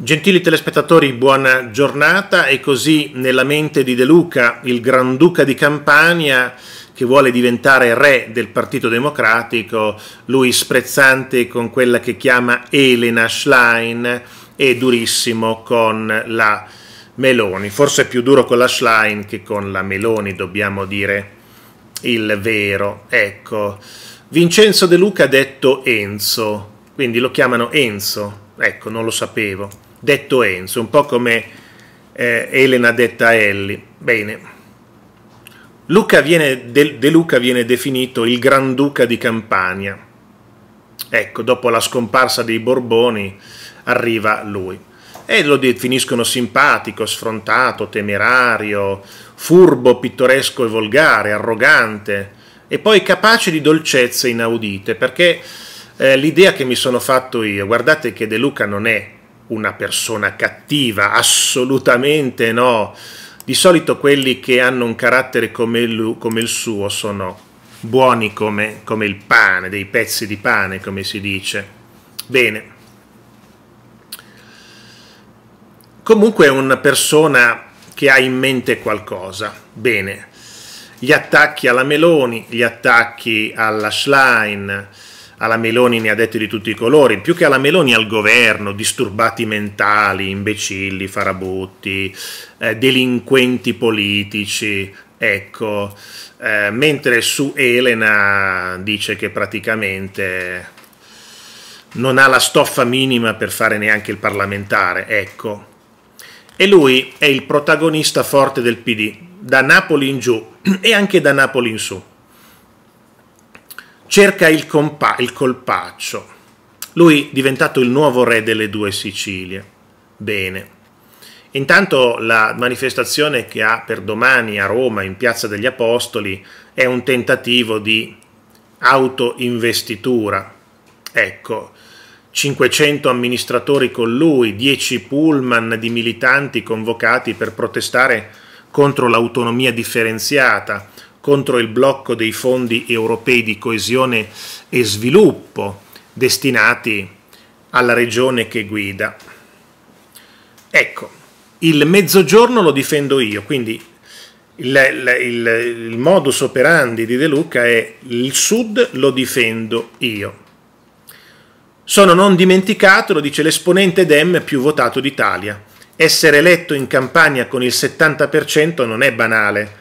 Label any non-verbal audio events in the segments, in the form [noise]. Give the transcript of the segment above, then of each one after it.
Gentili telespettatori, buona giornata e così nella mente di De Luca, il Granduca di Campania, che vuole diventare re del Partito Democratico, lui sprezzante con quella che chiama Elena Schlein e durissimo con la Meloni, forse più duro con la Schlein che con la Meloni, dobbiamo dire il vero. Ecco, Vincenzo De Luca ha detto Enzo, quindi lo chiamano Enzo, ecco, non lo sapevo detto Enzo, un po' come eh, Elena detta Ellie. Bene. Luca viene, de, de Luca viene definito il Granduca di Campania. Ecco, dopo la scomparsa dei Borboni arriva lui. E lo definiscono simpatico, sfrontato, temerario, furbo, pittoresco e volgare, arrogante, e poi capace di dolcezze inaudite, perché eh, l'idea che mi sono fatto io, guardate che De Luca non è una persona cattiva, assolutamente no. Di solito quelli che hanno un carattere come il, come il suo sono buoni come, come il pane, dei pezzi di pane, come si dice. Bene. Comunque è una persona che ha in mente qualcosa. Bene. Gli attacchi alla Meloni, gli attacchi alla Schlein, alla Meloni ne ha detto di tutti i colori, più che alla Meloni al governo, disturbati mentali, imbecilli, farabutti, eh, delinquenti politici, ecco, eh, mentre su Elena dice che praticamente non ha la stoffa minima per fare neanche il parlamentare, ecco. E lui è il protagonista forte del PD, da Napoli in giù [clears throat] e anche da Napoli in su cerca il, compa- il colpaccio. Lui è diventato il nuovo re delle due Sicilie. Bene. Intanto la manifestazione che ha per domani a Roma in Piazza degli Apostoli è un tentativo di autoinvestitura. Ecco, 500 amministratori con lui, 10 pullman di militanti convocati per protestare contro l'autonomia differenziata, contro il blocco dei fondi europei di coesione e sviluppo destinati alla regione che guida. Ecco, il mezzogiorno lo difendo io, quindi il, il, il, il, modus operandi di De Luca è il sud lo difendo io. Sono non dimenticato, lo dice l'esponente Dem più votato d'Italia. Essere eletto in campagna con il 70% non è banale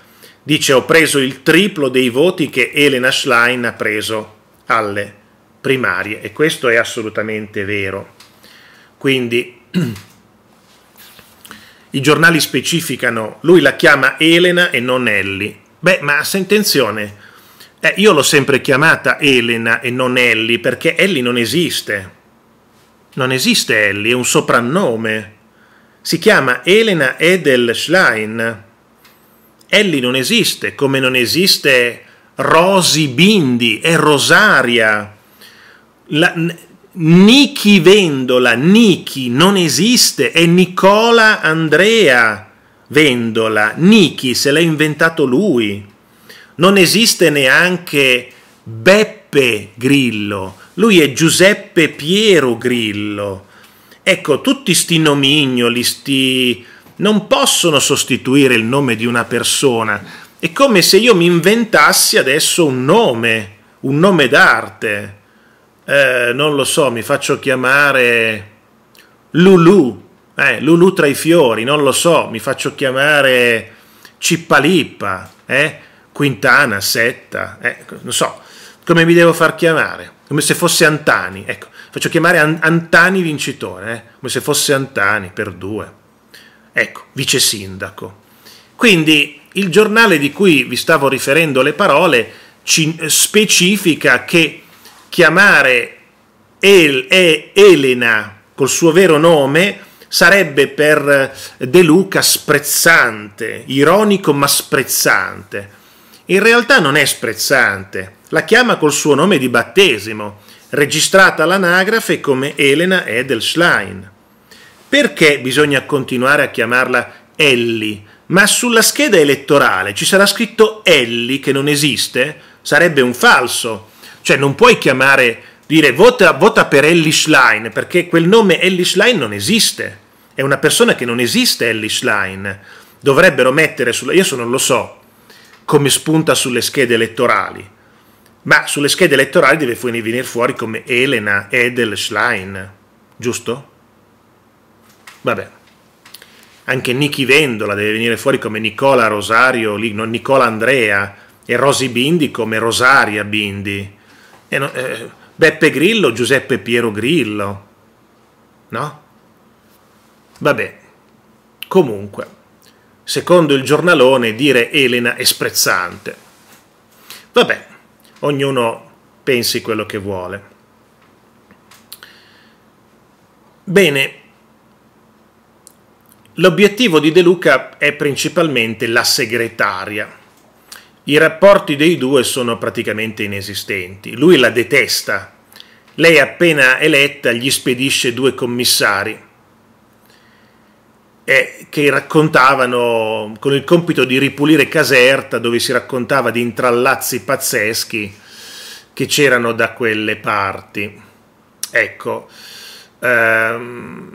dice ho preso il triplo dei voti che Elena Schlein ha preso alle primarie e questo è assolutamente vero. Quindi [clears throat] i giornali specificano, lui la chiama Elena e non Ellie. Beh, ma attenzione, eh, io l'ho sempre chiamata Elena e non Ellie perché Ellie non esiste. Non esiste Ellie, è un soprannome. Si chiama Elena Edel Schlein Elli non esiste, come non esiste Rosy Bindi e Rosaria. La, Niki Vendola, Niki non esiste, è Nicola Andrea Vendola, Niki se l'ha inventato lui. Non esiste neanche Beppe Grillo, lui è Giuseppe Piero Grillo. Ecco, tutti sti nomignoli, sti non possono sostituire il nome di una persona. È come se io mi inventassi adesso un nome, un nome d'arte. Eh, non lo so, mi faccio chiamare Lulu, eh, Lulu tra i fiori, non lo so, mi faccio chiamare Cippalippa, eh, Quintana, Setta, eh, non so, come mi devo far chiamare? Come se fosse Antani, ecco, faccio chiamare Antani vincitore, eh, come se fosse Antani per due. Ecco, vice sindaco. Quindi il giornale di cui vi stavo riferendo le parole ci eh, specifica che chiamare El e Elena col suo vero nome sarebbe per eh, De Luca sprezzante, ironico ma sprezzante. In realtà non è sprezzante, la chiama col suo nome di battesimo, registrata all'anagrafe come Elena Edelstein. Perché bisogna continuare a chiamarla Ellie? Ma sulla scheda elettorale ci sarà scritto Ellie che non esiste? Sarebbe un falso. Cioè non puoi chiamare, dire vota, vota per Ellie Schlein perché quel nome Ellie Schlein non esiste. È una persona che non esiste Ellie Schlein. Dovrebbero mettere sulla... Io adesso non lo so come spunta sulle schede elettorali ma sulle schede elettorali deve venire fuori come Elena Edel Schlein, giusto? Vabbè. Anche Nicky Vendola deve venire fuori come Nicola Rosario, non Nicola Andrea, e Rosy Bindi come Rosaria Bindi. E no, eh, Beppe Grillo, Giuseppe Piero Grillo. No? Vabbè. Comunque, secondo il giornalone, dire Elena è sprezzante. Vabbè, ognuno pensi quello che vuole. Bene, L'obiettivo di De Luca è principalmente la segretaria. I rapporti dei due sono praticamente inesistenti. Lui la detesta. Lei appena eletta gli spedisce due commissari eh, che raccontavano con il compito di ripulire Caserta dove si raccontava di intrallazzi pazzeschi che c'erano da quelle parti. Ecco. Ehm,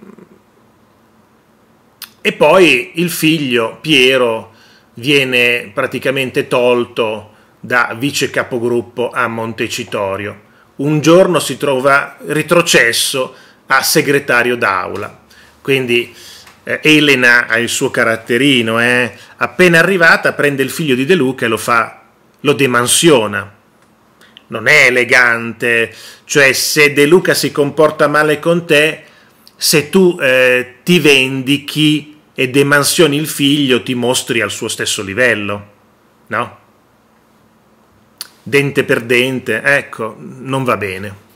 e poi il figlio Piero viene praticamente tolto da vice capogruppo a Montecitorio. Un giorno si trova retrocesso a segretario d'aula. Quindi eh, Elena ha il suo caratterino, eh? appena arrivata prende il figlio di De Luca e lo fa, lo demansiona. Non è elegante, cioè se De Luca si comporta male con te, se tu eh, ti vendichi e demansioni il figlio, ti mostri al suo stesso livello, no? Dente per dente, ecco, non va bene.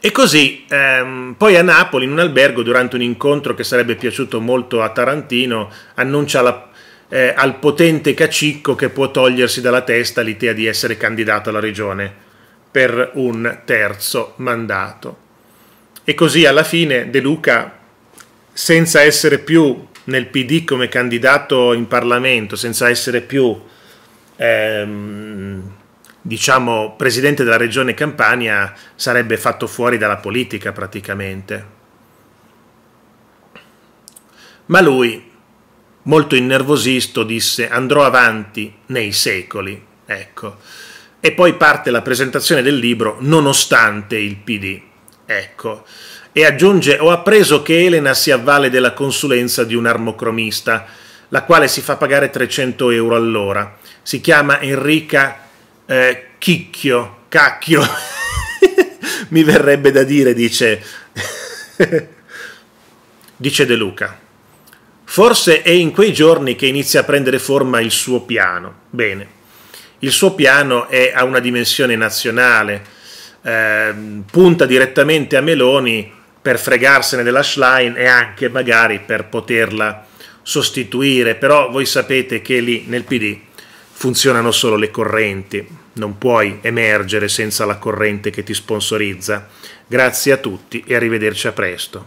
E così, ehm, poi a Napoli, in un albergo, durante un incontro che sarebbe piaciuto molto a Tarantino, annuncia la, eh, al potente Cacicco che può togliersi dalla testa l'idea di essere candidato alla regione per un terzo mandato. E così alla fine De Luca senza essere più nel PD come candidato in Parlamento, senza essere più ehm, diciamo, presidente della regione Campania, sarebbe fatto fuori dalla politica praticamente. Ma lui, molto innervosito, disse andrò avanti nei secoli. Ecco. E poi parte la presentazione del libro nonostante il PD. Ecco. E aggiunge, ho appreso che Elena si avvale della consulenza di un armocromista, la quale si fa pagare 300 euro all'ora. Si chiama Enrica eh, Chicchio, Cacchio. [laughs] Mi verrebbe da dire, dice, [laughs] dice De Luca. Forse è in quei giorni che inizia a prendere forma il suo piano. Bene, il suo piano è a una dimensione nazionale, Ehm, punta direttamente a Meloni per fregarsene della Schlein e anche magari per poterla sostituire, però voi sapete che lì nel PD funzionano solo le correnti, non puoi emergere senza la corrente che ti sponsorizza. Grazie a tutti e arrivederci a presto.